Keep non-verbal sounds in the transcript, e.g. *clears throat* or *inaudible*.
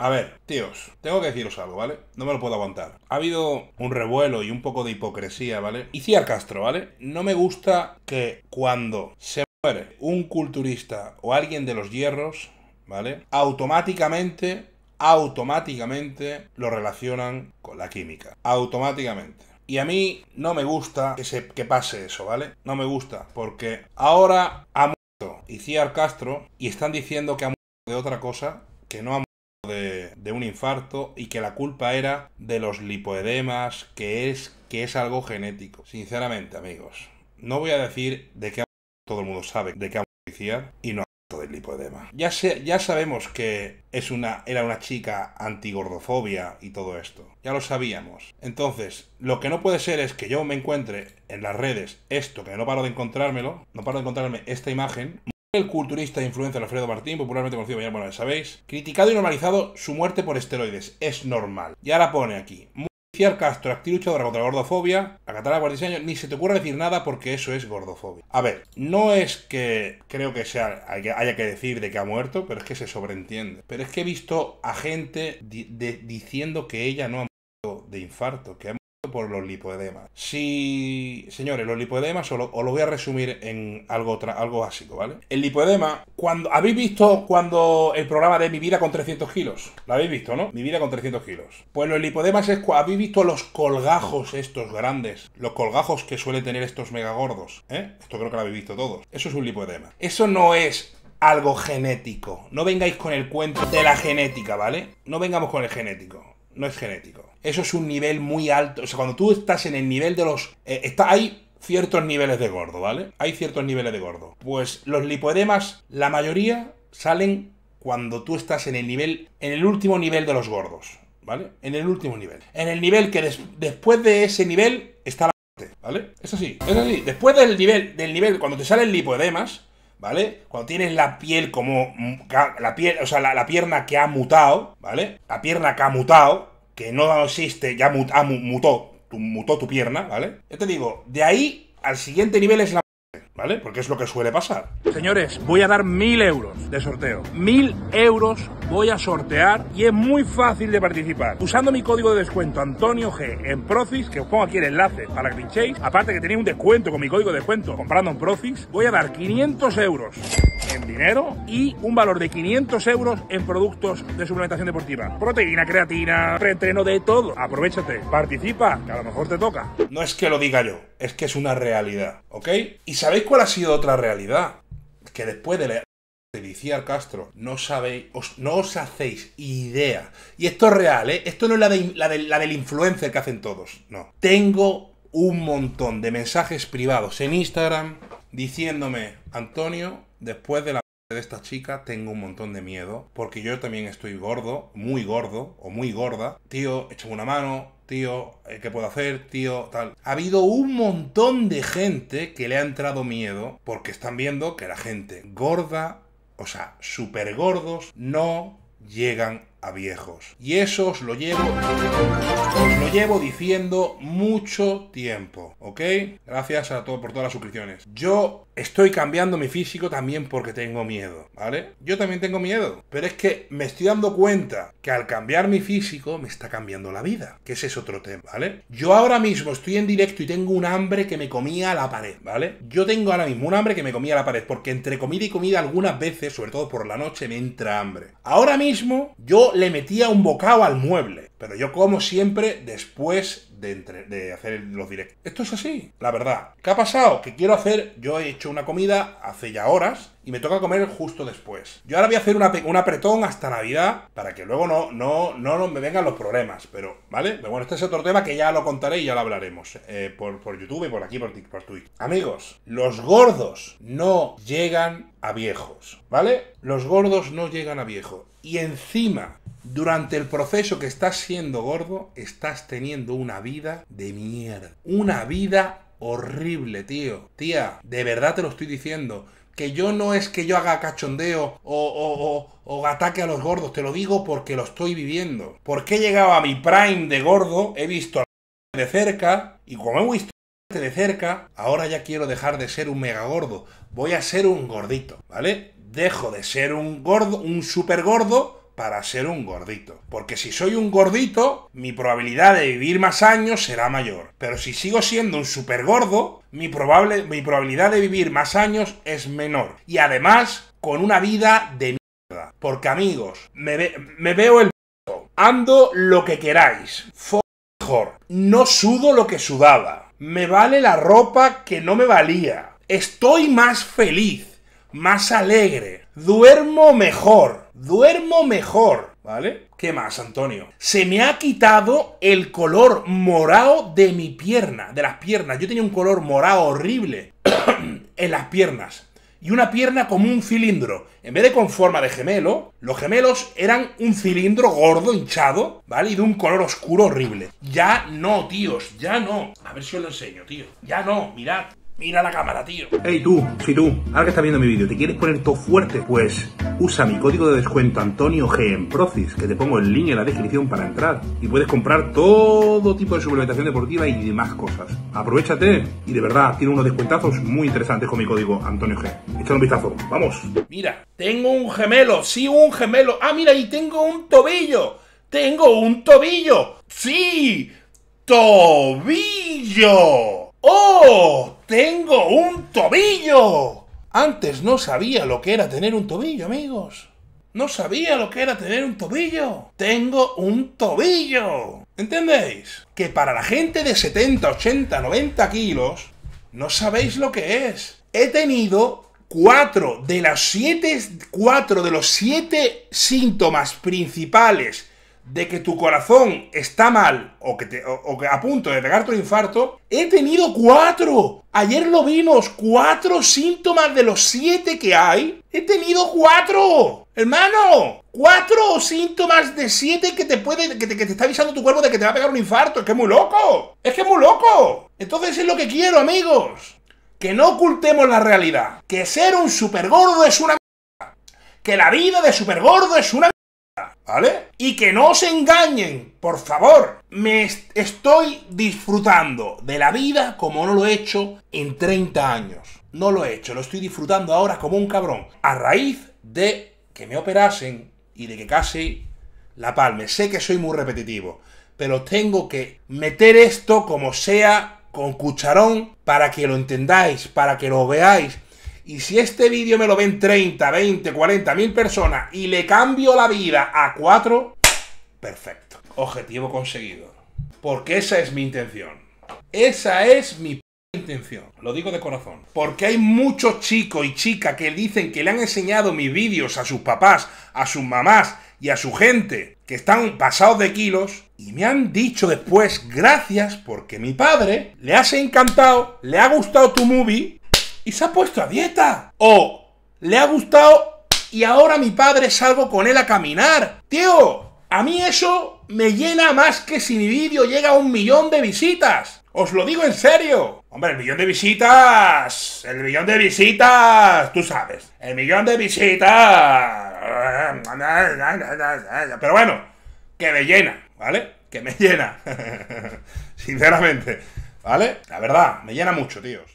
A ver, tíos, tengo que deciros algo, ¿vale? No me lo puedo aguantar. Ha habido un revuelo y un poco de hipocresía, ¿vale? Y Ciar Castro, ¿vale? No me gusta que cuando se muere un culturista o alguien de los hierros, ¿vale? Automáticamente, automáticamente lo relacionan con la química. Automáticamente. Y a mí no me gusta que, se, que pase eso, ¿vale? No me gusta, porque ahora ha muerto Ciar Castro y están diciendo que ha muerto de otra cosa que no ha muerto de, un infarto y que la culpa era de los lipoedemas, que es, que es algo genético. Sinceramente, amigos, no voy a decir de qué todo el mundo sabe de qué policía y no del lipoedema. Ya, ya sabemos que es una, era una chica antigordofobia y todo esto. Ya lo sabíamos. Entonces, lo que no puede ser es que yo me encuentre en las redes esto, que no paro de encontrármelo, no paro de encontrarme esta imagen el culturista e influencer Alfredo Martín, popularmente conocido ya, bueno, sabéis, criticado y normalizado su muerte por esteroides. Es normal. Y ahora pone aquí. Murciar Castro, actiluchadora contra la gordofobia, acatará por años, ni se te ocurra decir nada porque eso es gordofobia. A ver, no es que creo que haya que decir de que ha muerto, pero es que se sobreentiende. Pero es que he visto a gente diciendo que ella no ha muerto de infarto, que ha por los lipoedemas. Si, señores, los lipoedemas os lo, voy a resumir en algo, algo básico, ¿vale? El lipoedema, cuando habéis visto cuando el programa de Mi vida con 300 kilos, lo habéis visto, ¿no? Mi vida con 300 kilos. Pues los lipoedemas es cuando... habéis visto los colgajos estos grandes, los colgajos que suelen tener estos megagordos, ¿eh? Esto creo que lo habéis visto todos. Eso es un lipoedema. Eso no es algo genético. No vengáis con el cuento de la genética, ¿vale? No vengamos con el genético no es genético. Eso es un nivel muy alto. O sea, cuando tú estás en el nivel de los... Eh, está, hay ciertos niveles de gordo, ¿vale? Hay ciertos niveles de gordo. Pues los lipoedemas, la mayoría salen cuando tú estás en el nivel, en el último nivel de los gordos, ¿vale? En el último nivel. En el nivel que después de ese nivel está la ¿vale? Es así, es así. Después del nivel, del nivel, cuando te salen lipoedemas, ¿vale? Cuando tienes la piel como, mm, la piel, o sea, la pierna que ha mutado, ¿vale? La pierna que ha mutado, que no existe, ya ah, mutó, tu, pierna, ¿vale? Yo te digo, de ahí al siguiente nivel es la... ¿Vale? Porque es lo que suele pasar. Señores, voy a dar mil euros de sorteo. Mil euros voy a sortear y es muy fácil de participar. Usando mi código de descuento Antonio G en Profis, que os pongo aquí el enlace para que pinchéis, aparte que tenéis un descuento con mi código de descuento comprando en Profis, voy a dar 500 euros dinero y un valor de 500 euros en productos de suplementación deportiva. Proteína, creatina, preentreno, de todo. Aprovechate, participa, que a lo mejor te toca. No es que lo diga yo, es que es una realidad, ¿ok? ¿Y sabéis cuál ha sido otra realidad? Que después de leer de al Castro, no sabéis, os, no os hacéis idea. Y esto es real, ¿eh? Esto no es la, la, la del influencer que hacen todos, no. Tengo un montón de mensajes privados en Instagram diciéndome, Antonio, después de la de esta chica tengo un montón de miedo, porque yo también estoy gordo, muy gordo o muy gorda. Tío, échame una mano, tío, eh, ¿qué puedo hacer? Tío, tal. Ha habido un montón de gente que le ha entrado miedo porque están viendo que la gente gorda, o sea, super gordos, no llegan a viejos. Y eso os lo llevo, os lo llevo diciendo mucho tiempo, ¿ok? Gracias a todos por todas las suscripciones. Yo estoy cambiando mi físico también porque tengo miedo, ¿vale? Yo también tengo miedo, pero es que me estoy dando cuenta que al cambiar mi físico me está cambiando la vida, que ese es otro tema, ¿vale? Yo ahora mismo estoy en directo y tengo un hambre que me comía a la pared, ¿vale? Yo tengo ahora mismo un hambre que me comía a la pared porque entre comida y comida algunas veces, sobre todo por la noche, me entra hambre. Ahora mismo yo le metía un bocado al mueble. Pero yo como siempre después de, de hacer los directos. Esto es así, la verdad. ¿Qué ha pasado? Que quiero hacer, yo he hecho una comida hace ya horas y me toca comer justo después. Yo ahora voy a hacer una, un apretón hasta Navidad para que luego no, no, no, me vengan los problemas, pero, ¿vale? bueno, este es otro tema que ya lo contaré y ya lo hablaremos eh, por, YouTube y por aquí, por, por Twitch. Amigos, los gordos no llegan a viejos, ¿vale? Los gordos no llegan a viejos y encima, durante el proceso que estás siendo gordo, estás teniendo una vida de mierda. Una vida horrible, tío. Tía, de verdad te lo estoy diciendo. Que yo no es que yo haga cachondeo o, o, o, o, ataque a los gordos, te lo digo porque lo estoy viviendo. Porque he llegado a mi prime de gordo, he visto de cerca y como he visto de cerca, ahora ya quiero dejar de ser un mega gordo. Voy a ser un gordito, ¿vale? dejo de ser un gordo, un super gordo, para ser un gordito. Porque si soy un gordito, mi probabilidad de vivir más años será mayor. Pero si sigo siendo un super gordo, mi, probable, mi probabilidad de vivir más años es menor. Y además, con una vida de mierda. Porque amigos, me, veo el... Ando lo que queráis. mejor. No sudo lo que sudaba. Me vale la ropa que no me valía. Estoy más feliz más alegre, duermo mejor, duermo mejor, ¿vale? ¿Qué más, Antonio? Se me ha quitado el color morado de mi pierna, de las piernas. Yo tenía un color morado horrible *clears throat* en las piernas. Y una pierna como un cilindro. En vez de con forma de gemelo, los gemelos eran un cilindro gordo, hinchado, ¿vale? Y de un color oscuro horrible. Ya no, tíos, ya no. A ver si os lo enseño, tío. Ya no, mirad. Mira la cámara, tío. Hey tú, si tú, ahora que estás viendo mi vídeo, ¿te quieres poner todo fuerte? Pues usa mi código de descuento Antonio G en Procis, que te pongo el link en la descripción para entrar. Y puedes comprar todo tipo de suplementación deportiva y demás cosas. Aprovechate y de verdad, tiene unos descuentazos muy interesantes con mi código Antonio G. Échale un vistazo, vamos. Mira, tengo un gemelo, sí, un gemelo. Ah, mira, y tengo un tobillo. Tengo un tobillo. Sí, tobillo. ¡Oh! ¡Tengo un tobillo! Antes no sabía lo que era tener un tobillo, amigos. No sabía lo que era tener un tobillo. Tengo un tobillo. ¿Entendéis? Que para la gente de 70, 80, 90 kilos, no sabéis lo que es. He tenido cuatro de los siete, cuatro de los siete síntomas principales de que tu corazón está mal o que, te, o, que a punto de pegarte tu infarto, he tenido cuatro. Ayer lo vimos, cuatro síntomas de los siete que hay. He tenido cuatro. Hermano, cuatro síntomas de siete que te puede, que te, que te está avisando tu cuerpo de que te va a pegar un infarto. Es que es muy loco. Es que es muy loco. Entonces es lo que quiero, amigos. Que no ocultemos la realidad. Que ser un supergordo es una... Que la vida de supergordo es una... ¿Vale? Y que no os engañen, por favor. Me estoy disfrutando de la vida como no lo he hecho en 30 años. No lo he hecho, lo estoy disfrutando ahora como un cabrón. A raíz de que me operasen y de que casi la palme. Sé que soy muy repetitivo, pero tengo que meter esto como sea, con cucharón, para que lo entendáis, para que lo veáis y si este vídeo me lo ven 30, 20, 40 mil personas y le cambio la vida a 4, perfecto. Objetivo conseguido. Porque esa es mi intención. Esa es mi intención. Lo digo de corazón. Porque hay muchos chicos y chicas que dicen que le han enseñado mis vídeos a sus papás, a sus mamás y a su gente que están pasados de kilos y me han dicho después gracias porque mi padre le has encantado, le ha gustado tu movie y se ha puesto a dieta. O le ha gustado y ahora mi padre salgo con él a caminar. Tío, a mí eso me llena más que si mi vídeo llega a un millón de visitas. Os lo digo en serio. Hombre, el millón de visitas. El millón de visitas. Tú sabes. El millón de visitas. Pero bueno, que me llena, ¿vale? Que me llena. *laughs* Sinceramente. ¿Vale? La verdad, me llena mucho, tíos.